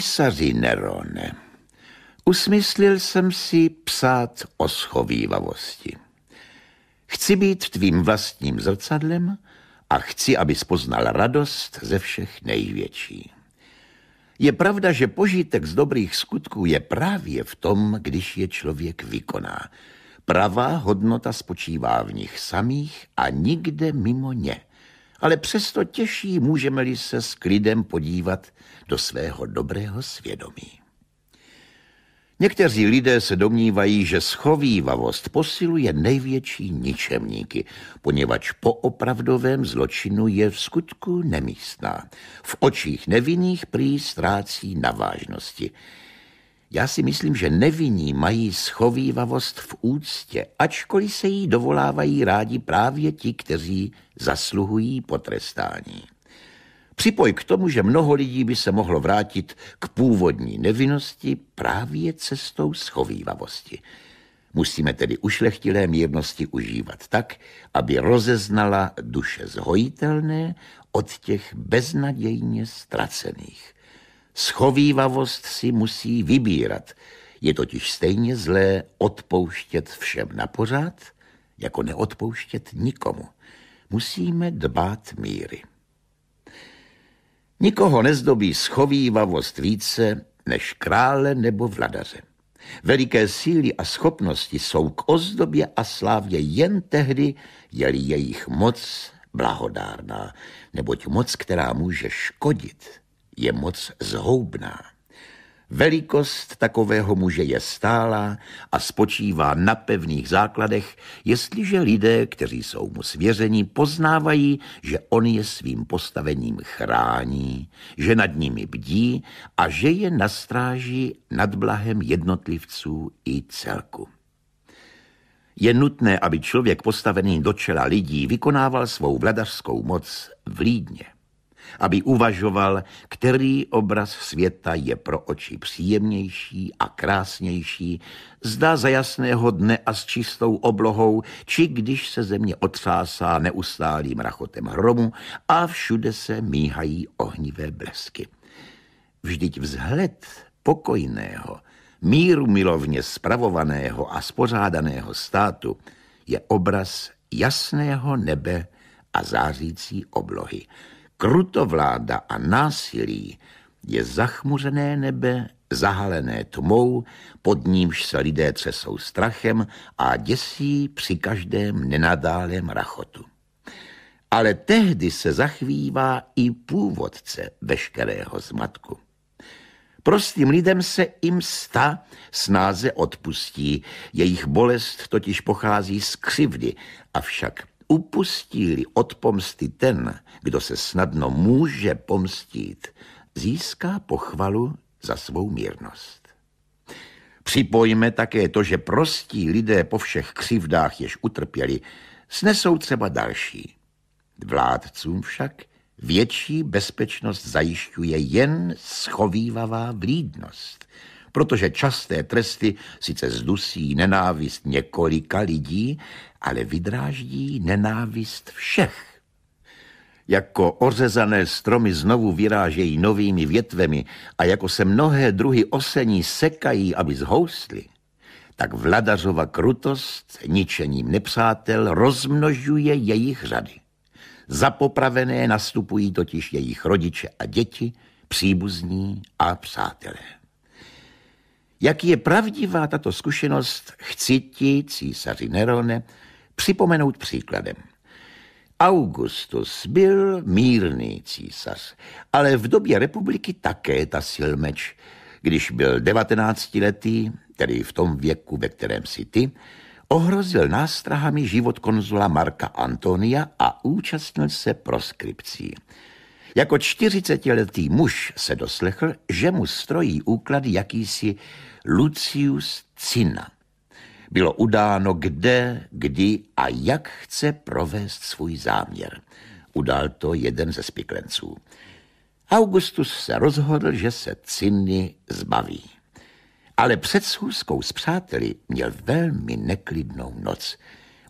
Císaři Nerone, usmyslil jsem si psát o schovývavosti. Chci být tvým vlastním zrcadlem a chci, aby poznal radost ze všech největší. Je pravda, že požitek z dobrých skutků je právě v tom, když je člověk vykoná. Pravá hodnota spočívá v nich samých a nikde mimo ně ale přesto těžší můžeme-li se s klidem podívat do svého dobrého svědomí. Někteří lidé se domnívají, že schovývavost posiluje největší ničemníky, poněvadž po opravdovém zločinu je v skutku nemístná. V očích nevinných prý ztrácí na vážnosti. Já si myslím, že nevinní mají schovývavost v úctě, ačkoliv se jí dovolávají rádi právě ti, kteří zasluhují potrestání. Připoj k tomu, že mnoho lidí by se mohlo vrátit k původní nevinnosti právě cestou schovývavosti. Musíme tedy ušlechtilé mírnosti užívat tak, aby rozeznala duše zhojitelné od těch beznadějně ztracených – Schovývavost si musí vybírat. Je totiž stejně zlé odpouštět všem na pořád, jako neodpouštět nikomu. Musíme dbát míry. Nikoho nezdobí schovývavost více než krále nebo vladaře. Veliké síly a schopnosti jsou k ozdobě a slávě jen tehdy, je jejich moc blahodárná, neboť moc, která může škodit, je moc zhoubná. Velikost takového muže je stálá a spočívá na pevných základech, jestliže lidé, kteří jsou mu svěřeni, poznávají, že on je svým postavením chrání, že nad nimi bdí a že je na stráži nad blahem jednotlivců i celku. Je nutné, aby člověk postavený do čela lidí vykonával svou vladařskou moc vlídně aby uvažoval, který obraz světa je pro oči příjemnější a krásnější, zda za jasného dne a s čistou oblohou, či když se země otřásá neustálým rachotem hromu a všude se míhají ohnivé blesky. Vždyť vzhled pokojného, míru milovně spravovaného a spořádaného státu je obraz jasného nebe a zářící oblohy krutovláda a násilí je zachmuřené nebe, zahalené tmou, pod nímž se lidé třesou strachem a děsí při každém nenadálém rachotu. Ale tehdy se zachvívá i původce veškerého zmatku. Prostým lidem se jim sta snáze odpustí, jejich bolest totiž pochází z křivdy, avšak upustíli od pomsty ten, kdo se snadno může pomstít, získá pochvalu za svou mírnost. Připojme také to, že prostí lidé po všech křivdách, jež utrpěli, snesou třeba další. Vládcům však větší bezpečnost zajišťuje jen schovývavá vlídnost – protože časté tresty sice zdusí nenávist několika lidí, ale vydráždí nenávist všech. Jako ořezané stromy znovu vyrážejí novými větvemi a jako se mnohé druhy osení sekají, aby zhoustly, tak vladařova krutost ničením nepřátel rozmnožuje jejich řady. Za popravené nastupují totiž jejich rodiče a děti, příbuzní a přátelé. Jak je pravdivá tato zkušenost, chci ti, císaři Nerone, připomenout příkladem. Augustus byl mírný císař, ale v době republiky také ta silmeč. Když byl 19 letý, tedy v tom věku, ve kterém si ty, ohrozil nástrahami život konzula Marka Antonia a účastnil se proskripcí. Jako čtyřicetiletý muž se doslechl, že mu strojí úklad jakýsi Lucius Cina. Bylo udáno, kde, kdy a jak chce provést svůj záměr. Udal to jeden ze spiklenců. Augustus se rozhodl, že se Cinny zbaví. Ale před schůzkou s přáteli měl velmi neklidnou noc.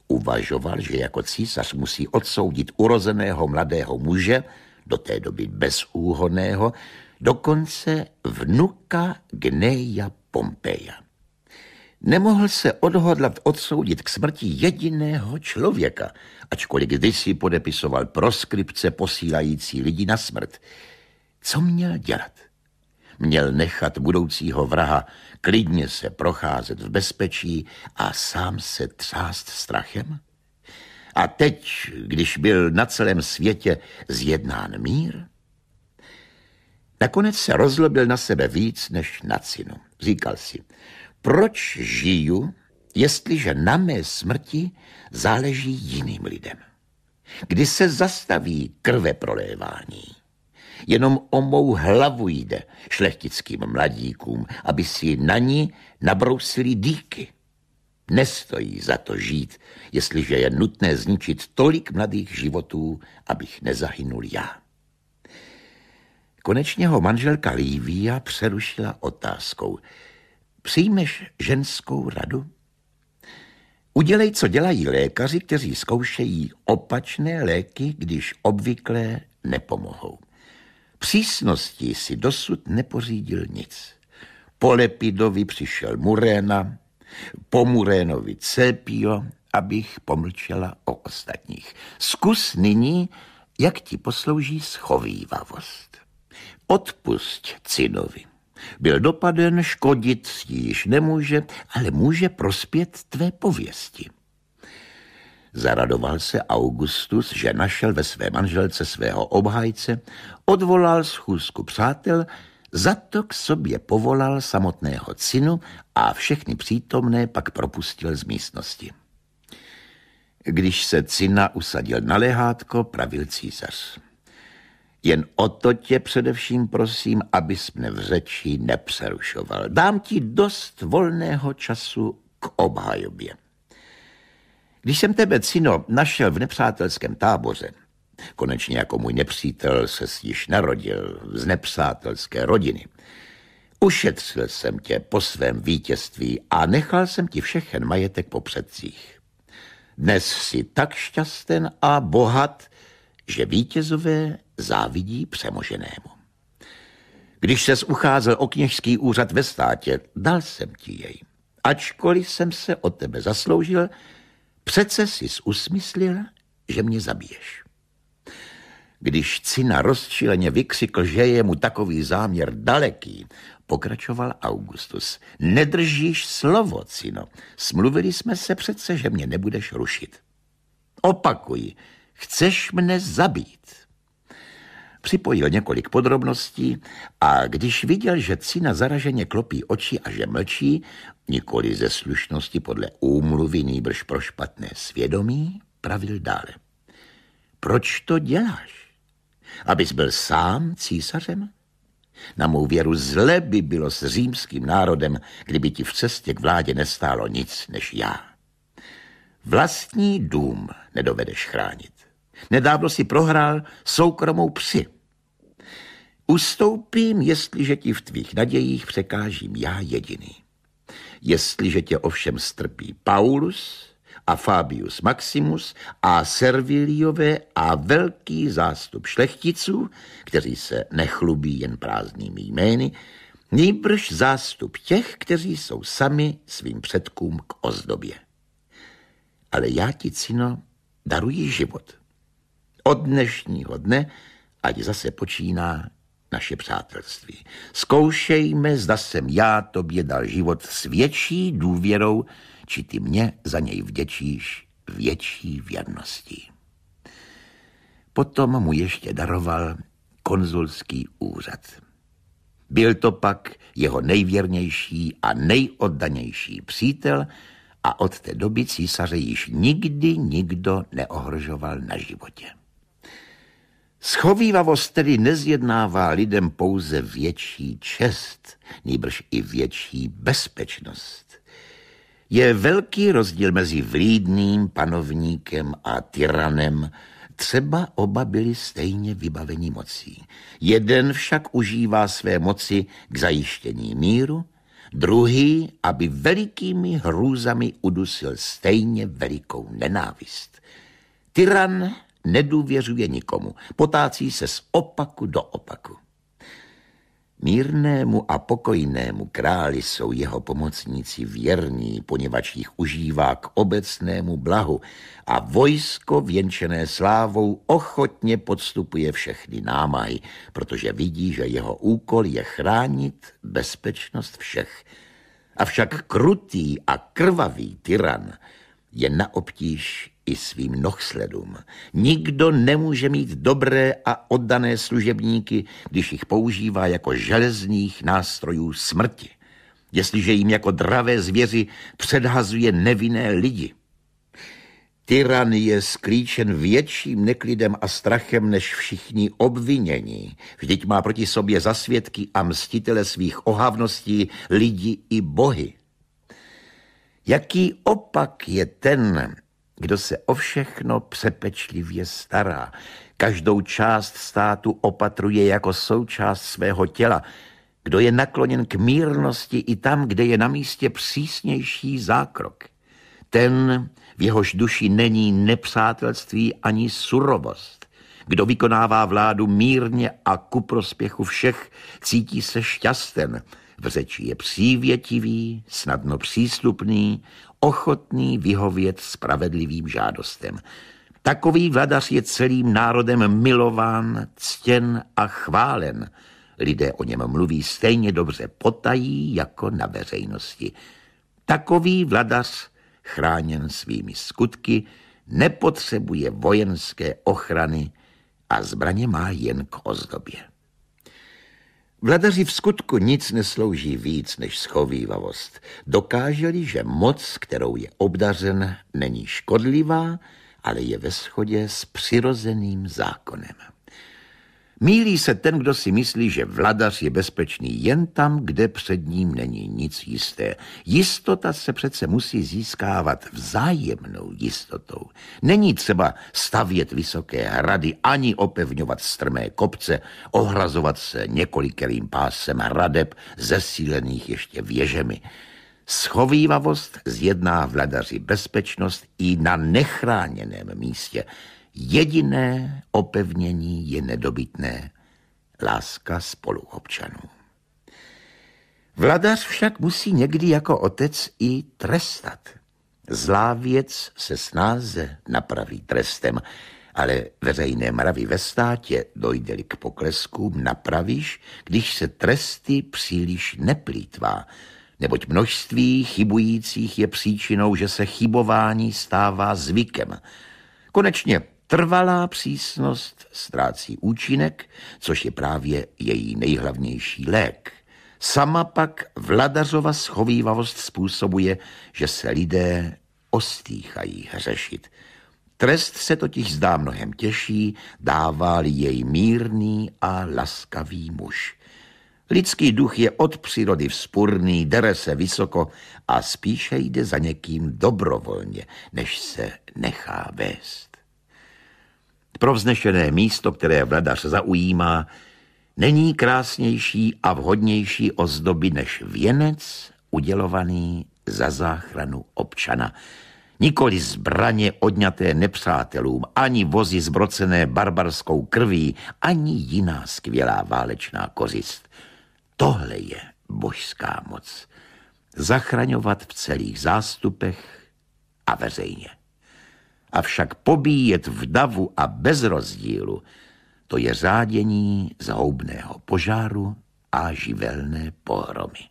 Uvažoval, že jako císař musí odsoudit urozeného mladého muže, do té doby bezúhoného, dokonce vnuka Gneja Pompeja. Nemohl se odhodlat odsoudit k smrti jediného člověka, ačkoliv kdysi podepisoval proskripce posílající lidi na smrt. Co měl dělat? Měl nechat budoucího vraha klidně se procházet v bezpečí a sám se třást strachem? A teď, když byl na celém světě zjednán mír, nakonec se rozlobil na sebe víc než na cinu. Říkal si, proč žiju, jestliže na mé smrti záleží jiným lidem? Kdy se zastaví krve prolévání? Jenom o mou hlavu jde šlechtickým mladíkům, aby si na ní nabrousili dýky. Nestojí za to žít, jestliže je nutné zničit tolik mladých životů, abych nezahynul já. Konečně ho manželka Lívia přerušila otázkou. Přijmeš ženskou radu? Udělej, co dělají lékaři, kteří zkoušejí opačné léky, když obvyklé nepomohou. Přísností si dosud nepořídil nic. Po Lepidovi přišel Murena, Pomurénovi cépio, abych pomlčela o ostatních. Zkus nyní, jak ti poslouží schovývavost. Odpust Cinovi. Byl dopaden, škodit již nemůže, ale může prospět tvé pověsti. Zaradoval se Augustus, že našel ve své manželce svého obhájce, odvolal schůzku přátel za to k sobě povolal samotného cinu a všechny přítomné pak propustil z místnosti. Když se cina usadil na lehátko, pravil císař. Jen o to tě především prosím, abys mne v řeči nepřerušoval. Dám ti dost volného času k obhajobě. Když jsem tebe, Cino, našel v nepřátelském táboře, Konečně jako můj nepřítel se již narodil z nepřátelské rodiny. Ušetřil jsem tě po svém vítězství a nechal jsem ti všechen majetek po předcích. Dnes jsi tak šťasten a bohat, že vítězové závidí přemoženému. Když ses ucházel o kněžský úřad ve státě, dal jsem ti jej. Ačkoliv jsem se o tebe zasloužil, přece jsi usmyslil, že mě zabiješ. Když Cina rozčileně vykřikl, že je mu takový záměr daleký, pokračoval Augustus. Nedržíš slovo, Cino. Smluvili jsme se přece, že mě nebudeš rušit. Opakuji, chceš mne zabít. Připojil několik podrobností a když viděl, že Cina zaraženě klopí oči a že mlčí, nikoli ze slušnosti podle úmluvy nýbrž pro špatné svědomí, pravil dále. Proč to děláš? abys byl sám císařem? Na mou věru zle by bylo s římským národem, kdyby ti v cestě k vládě nestálo nic než já. Vlastní dům nedovedeš chránit. Nedávno si prohrál soukromou psi. Ustoupím, jestliže ti v tvých nadějích překážím já jediný. Jestliže tě ovšem strpí Paulus, a Fabius Maximus a Serviliové a velký zástup šlechticů, kteří se nechlubí jen prázdnými jmény, nejbrž zástup těch, kteří jsou sami svým předkům k ozdobě. Ale já ti, Cino, daruji život. Od dnešního dne, ať zase počíná naše přátelství. Zkoušejme, zda jsem já tobě dal život s větší důvěrou, či ty mě za něj vděčíš větší věrnosti. Potom mu ještě daroval konzulský úřad. Byl to pak jeho nejvěrnější a nejoddanější přítel a od té doby císaře již nikdy nikdo neohrožoval na životě. Schovývavost tedy nezjednává lidem pouze větší čest, nýbrž i větší bezpečnost. Je velký rozdíl mezi vlídným panovníkem a tyranem, Třeba oba byli stejně vybaveni mocí. Jeden však užívá své moci k zajištění míru, druhý, aby velikými hrůzami udusil stejně velikou nenávist. Tyran nedůvěřuje nikomu, potácí se z opaku do opaku. Mírnému a pokojnému králi jsou jeho pomocníci věrní, poněvadž jich užívá k obecnému blahu a vojsko věnčené slávou ochotně podstupuje všechny námahy, protože vidí, že jeho úkol je chránit bezpečnost všech. Avšak krutý a krvavý tyran je na obtíž i svým nohsledům. Nikdo nemůže mít dobré a oddané služebníky, když jich používá jako železných nástrojů smrti. Jestliže jim jako dravé zvěři předhazuje nevinné lidi. Tyran je sklíčen větším neklidem a strachem než všichni obvinění. Vždyť má proti sobě zasvědky a mstitele svých ohavností lidi i bohy. Jaký opak je ten, kdo se o všechno přepečlivě stará, každou část státu opatruje jako součást svého těla, kdo je nakloněn k mírnosti i tam, kde je na místě přísnější zákrok. Ten, v jehož duši není nepřátelství ani surovost. Kdo vykonává vládu mírně a ku prospěchu všech, cítí se šťasten. V řeči je přívětivý, snadno přístupný, ochotný vyhovět spravedlivým žádostem. Takový vladař je celým národem milován, ctěn a chválen. Lidé o něm mluví stejně dobře potají jako na veřejnosti. Takový vladař, chráněn svými skutky, nepotřebuje vojenské ochrany a zbraně má jen k ozdobě. Vladaři v skutku nic neslouží víc než schovývavost. Dokáželi, že moc, kterou je obdařen, není škodlivá, ale je ve shodě s přirozeným zákonem. Mílí se ten, kdo si myslí, že vladař je bezpečný jen tam, kde před ním není nic jisté. Jistota se přece musí získávat vzájemnou jistotou. Není třeba stavět vysoké hrady ani opevňovat strmé kopce, ohrazovat se několikerým pásem hradeb zesílených ještě věžemi. Schovývavost zjedná vladaři bezpečnost i na nechráněném místě – Jediné opevnění je nedobytné láska spoluobčanů. Vladař však musí někdy jako otec i trestat. Zlá věc se snáze napraví trestem, ale veřejné mravy ve státě dojde-li k pokleskům, napravíš, když se tresty příliš neplýtvá, neboť množství chybujících je příčinou, že se chybování stává zvykem. Konečně Trvalá přísnost ztrácí účinek, což je právě její nejhlavnější lék. Sama pak vladařova schovývavost způsobuje, že se lidé ostýchají hřešit. Trest se totiž zdá mnohem těžší, dává jej mírný a laskavý muž. Lidský duch je od přírody vzpurný, dere se vysoko a spíše jde za někým dobrovolně, než se nechá vést. Pro vznešené místo, které vladař zaujímá, není krásnější a vhodnější ozdoby než věnec udělovaný za záchranu občana. Nikoli zbraně odňaté nepřátelům, ani vozy zbrocené barbarskou krví, ani jiná skvělá válečná kozist. Tohle je božská moc. Zachraňovat v celých zástupech a veřejně avšak pobíjet v davu a bez rozdílu, to je řádění zhoubného požáru a živelné pohromy.